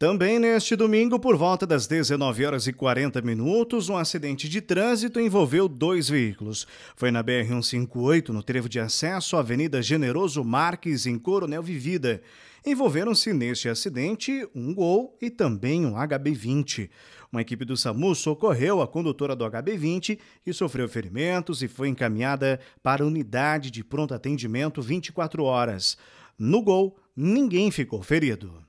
Também neste domingo, por volta das 19 horas e 40 minutos, um acidente de trânsito envolveu dois veículos. Foi na BR-158, no trevo de acesso à Avenida Generoso Marques, em Coronel Vivida. Envolveram-se neste acidente um Gol e também um HB-20. Uma equipe do SAMU socorreu a condutora do HB-20, que sofreu ferimentos e foi encaminhada para a unidade de pronto atendimento 24 horas. No Gol, ninguém ficou ferido.